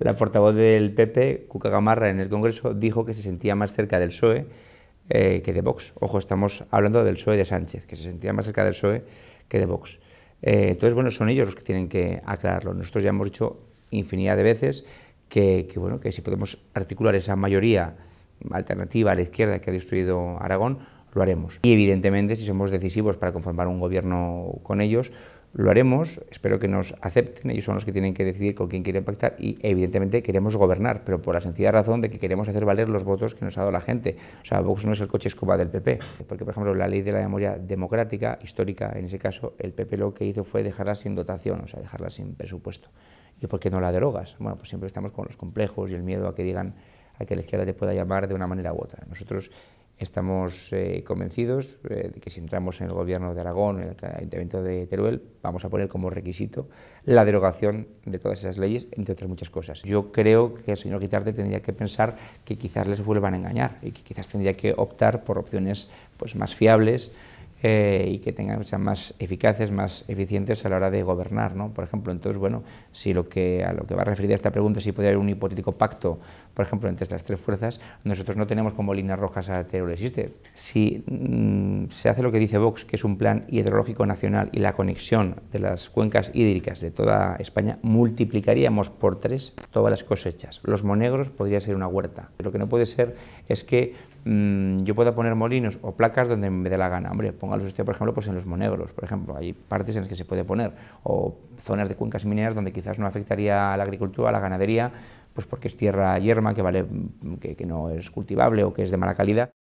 La portavoz del PP, Cuca Gamarra, en el Congreso dijo que se sentía más cerca del PSOE eh, que de Vox. Ojo, estamos hablando del PSOE de Sánchez, que se sentía más cerca del PSOE que de Vox. Eh, entonces, bueno, son ellos los que tienen que aclararlo. Nosotros ya hemos dicho infinidad de veces que, bueno, que si podemos articular esa mayoría alternativa a la izquierda que ha destruido Aragón, lo haremos. Y evidentemente, si somos decisivos para conformar un gobierno con ellos, lo haremos, espero que nos acepten, ellos son los que tienen que decidir con quién quieren pactar y evidentemente queremos gobernar, pero por la sencilla razón de que queremos hacer valer los votos que nos ha dado la gente. O sea, Vox no es el coche escoba del PP, porque por ejemplo la ley de la memoria democrática, histórica en ese caso, el PP lo que hizo fue dejarla sin dotación, o sea, dejarla sin presupuesto. ¿Y por qué no la derogas? Bueno, pues siempre estamos con los complejos y el miedo a que digan a que la izquierda te pueda llamar de una manera u otra. Nosotros Estamos eh, convencidos eh, de que si entramos en el Gobierno de Aragón, en el Ayuntamiento de Teruel, vamos a poner como requisito la derogación de todas esas leyes, entre otras muchas cosas. Yo creo que el señor Quitarte tendría que pensar que quizás les vuelvan a engañar y que quizás tendría que optar por opciones pues, más fiables, eh, y que tengan, sean más eficaces, más eficientes a la hora de gobernar, ¿no? Por ejemplo, entonces, bueno, si lo que, a lo que va a referir esta pregunta, si podría haber un hipotético pacto, por ejemplo, entre estas tres fuerzas, nosotros no tenemos como líneas rojas a Teruel existe. Si mm, se hace lo que dice Vox, que es un plan hidrológico nacional y la conexión de las cuencas hídricas de toda España, multiplicaríamos por tres todas las cosechas. Los monegros podría ser una huerta. Lo que no puede ser es que Mm, yo puedo poner molinos o placas donde me dé la gana. Hombre, póngalos usted, por ejemplo, pues en los monegros, por ejemplo. Hay partes en las que se puede poner, o zonas de cuencas mineras donde quizás no afectaría a la agricultura, a la ganadería, pues porque es tierra yerma que, vale, que no es cultivable o que es de mala calidad.